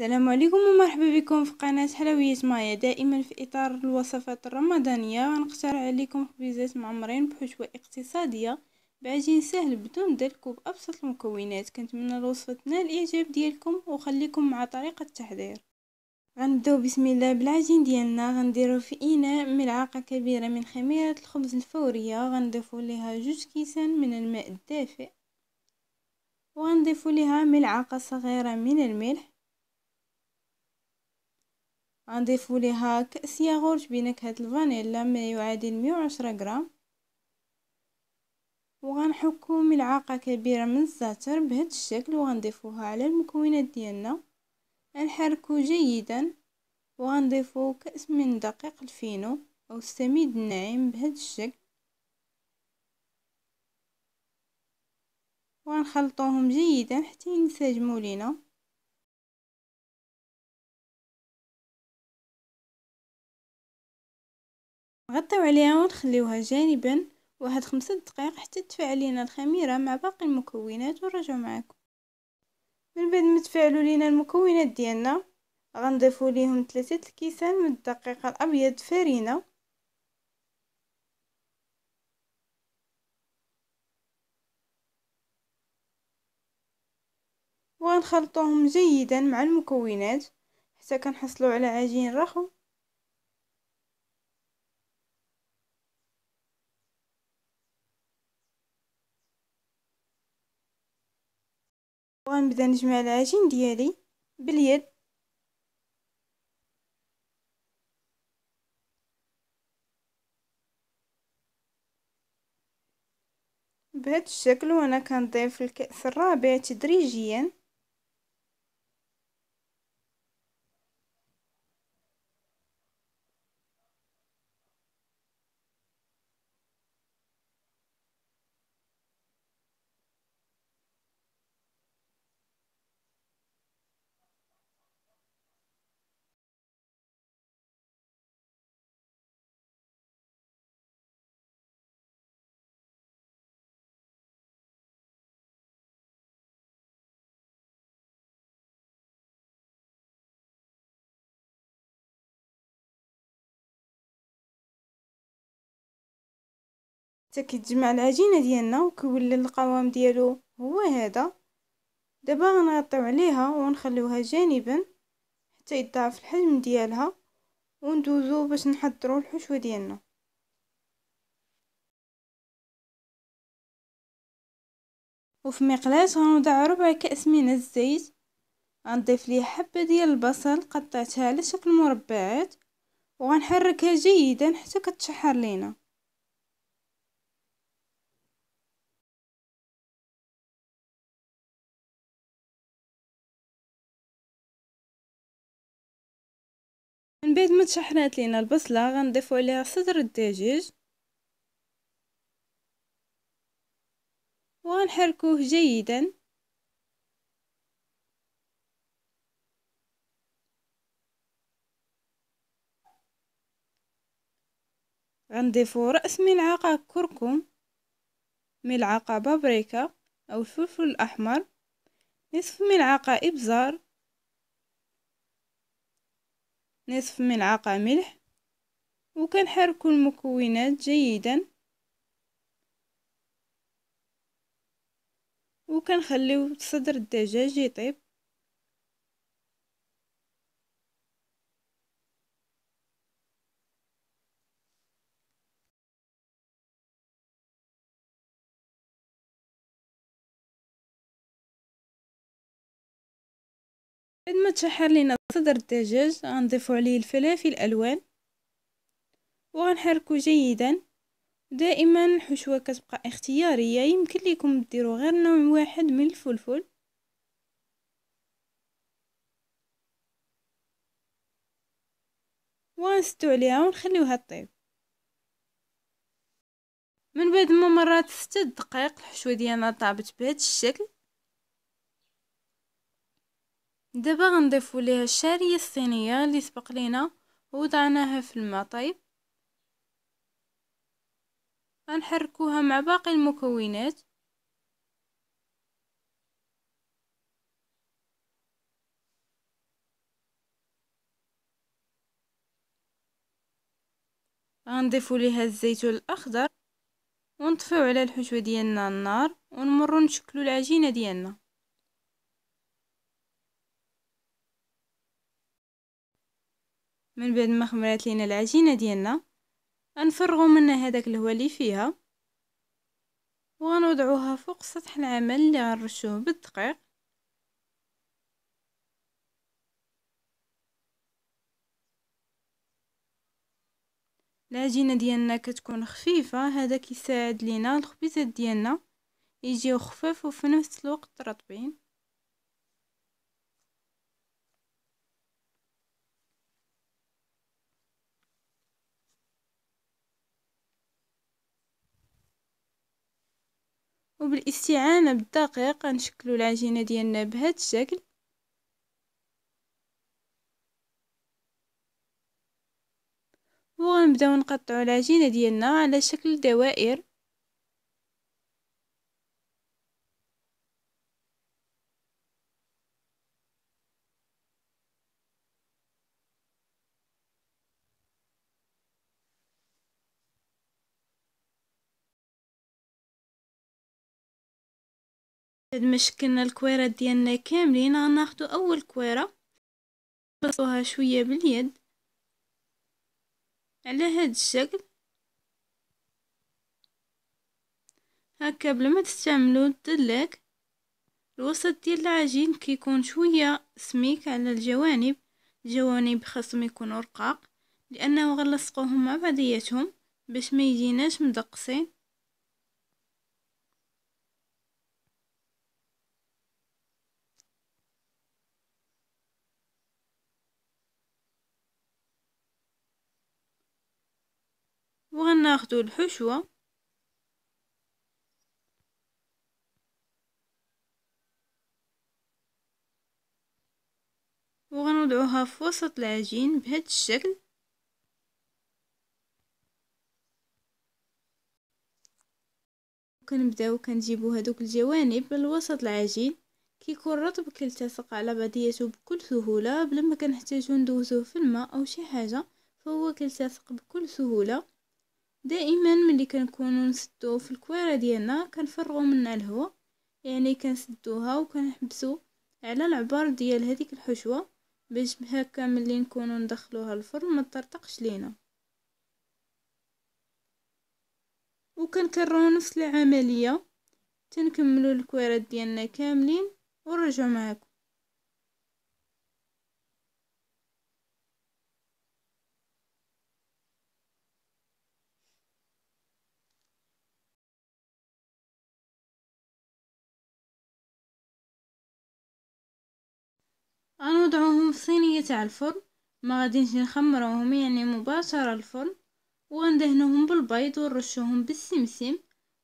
السلام عليكم ومرحبا بكم في قناة حلويات مايا دائما في إطار الوصفات الرمضانية ونقترح عليكم خبيزات معمرين بحشوة اقتصادية بعجين سهل بدون دلك وبأبسط المكونات كنتمنى الوصفة تنال الإعجاب ديالكم وخليكم مع طريقة التحضير غنبداو بسم الله بالعجين ديالنا غنديرو في اناء ملعقه كبيره من خميره الخبز الفوريه غنضيفو ليها جوج كيسان من الماء الدافئ وغنضيفو ليها ملعقه صغيره من الملح غنضيفو لها كأس ياغورت بنكهة الفانيلا ما يعادل مية وعشرة غرام وغنحكو ملعقة كبيرة من الزعتر بهذا الشكل وغنضيفوها على المكونات ديالنا غنحركو جيدا وغنضيفو كأس من دقيق الفينو أو السميد الناعم بهذا الشكل وغنخلطوهم جيدا حتى ينسجموا لينا نغطيو عليها ونخليوها جانبا واحد خمسة دقائق حتى تفعل لينا الخميره مع باقي المكونات ونرجع معكم من بعد ما تفعلوا لينا المكونات ديالنا غنضيفوا ليهم ثلاثه الكيسان من الدقيق الابيض فارينة ونخلطوهم جيدا مع المكونات حتى كنحصلوا على عجين رخو وغنبدا نجمع العجين ديالي باليد بهذا الشكل وانا كنضيف الكأس الرابع تدريجيا حتى كيتجمع العجينه ديالنا وكيولي القوام ديالو هو هذا دابا غنغطيو عليها ونخليوها جانبا حتى يضاعف الحجم ديالها وندوزو باش نحضروا الحشوه ديالنا وفي مقلاة غنوضع ربع كأس من الزيت غنضيف ليه حبة ديال البصل قطعتها على شكل مربعات وغنحركها جيدا حتى كتشحر لينا بعد ما تشحنات لينا البصله غنضيفو عليها صدر الدجاج ونحركوه جيدا غنضيفو راس ملعقه كركم ملعقه بابريكا او الفلفل الاحمر نصف ملعقه ابزار نصف ملعقة ملح وكنحركو المكونات جيدا وكنخليو صدر الدجاج يطيب بعد ما تشحر لينا صدر الدجاج غنضيفو عليه الفلافل الالوان وغنحركو جيدا دائما الحشوه كتبقى اختياريه يمكن لكم ديروا غير نوع واحد من الفلفل ونستو عليها ونخليوها طيب من بعد ما مرات ستة دقائق الحشوه ديالنا طابت بهذا الشكل دابا غنضيفو ليها الشارية الصينيه اللي سبق لينا وضعناها في الماء طايب غنحركوها مع باقي المكونات غنضيفو ليها الزيتون الاخضر ونطفيو على الحشوه ديالنا النار ونمرو نشكلو العجينه ديالنا من بعد ما خمرات لينا العجينه ديالنا غنفرغوا منها هذاك الهواء اللي فيها وغنوضعوها فوق سطح العمل اللي غنرشوه بالدقيق العجينه ديالنا كتكون خفيفه هذا كيساعد لينا الخبيزات ديالنا يجيو خفاف وفي نفس الوقت رطبين وبالاستعانة بالدقيق غنشكلو العجينة ديالنا بهاد الشكل وغنبداو نقطعو العجينة ديالنا على شكل دوائر بعد ما شكلنا الكويرات ديالنا كاملين غناخدو اول كويره نبسطوها شويه باليد على هاد الشكل هكا بلا ما تستعملو الدلاك الوسط ديال العجين كيكون شويه سميك على الجوانب الجوانب خاصهم يكونوا رقاق لانه غنلصقوهم مع بعضياتهم باش ما يجيناش مدقسين وغناخدو الحشوة وغنوضعوها في وسط العجين بهذا الشكل وكنبداو كنجيبو هادوك الجوانب لوسط العجين كيكون رطب كيلتصق على بعضياتو بكل سهوله بلا ما كنحتاجو ندوزوه في الماء او شي حاجه فهو كيلتصق بكل سهوله دائما ملي كنكونو نسدو في الكويره ديالنا كنفرغو منها الهواء يعني كنسدوها وكنحبسو على العبار ديال هذيك الحشوه باش هكا ملي نكونو ندخلوها الفرن ما ترتقش لينا وكنكرروا نفس العمليه تنكملوا الكويرات ديالنا كاملين ونرجعوا معاكم غنوضعوهم في صينية تاع الفرن ما غاديش نخمروهم يعني مباشرة الفرن وغندهنوهم بالبيض ونرشوهم بالسمسم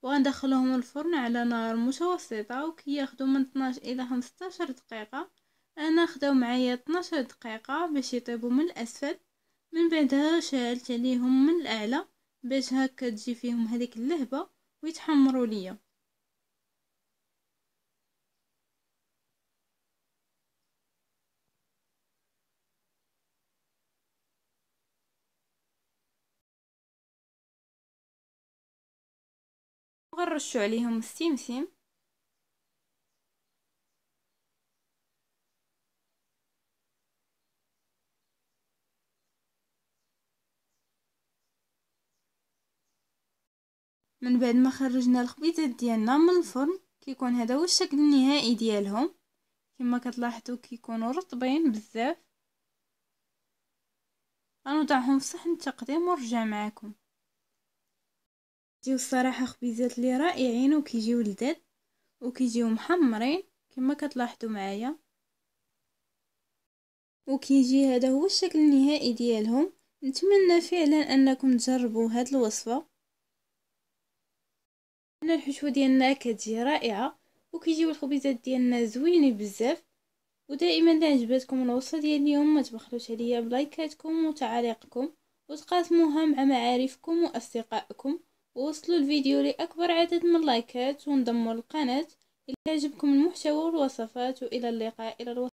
وغندخلوهم الفرن على نار متوسطة وكياخدو من 12 الى 15 دقيقة انا خداو معايا 12 دقيقة باش يطيبو من الاسفل من بعدها شعلت عليهم من الاعلى باش هكا تجي فيهم هذيك اللهبة ويتحمروا ليا نرشو عليهم السمسم من بعد ما خرجنا الخبيزات ديالنا من الفرن كيكون هذا هو الشكل النهائي ديالهم كما كتلاحظوا كيكونوا رطبين بزاف غنوضعهم في صحن التقديم ونرجع معكم كيجيو الصراحه خبيزات اللي رائعين وكيجيو لذاذ وكيجيو محمرين كما كتلاحظوا معايا وكيجي هذا هو الشكل النهائي ديالهم نتمنى فعلا انكم تجربوا هاد الوصفه انا الحشوه ديالنا كتجي رائعه وكيجيو الخبيزات ديالنا زوينين بزاف ودائما الا عجبتكم الوصفه ديال اليوم ما تبخلوش عليا بلايكاتكم وتعاليقكم وتقاسموها مع معارفكم واصدقائكم ووصلوا الفيديو لأكبر عدد من اللايكات وانضموا للقناة إذا عجبكم المحتوى والوصفات وإلى اللقاء إلى الوصف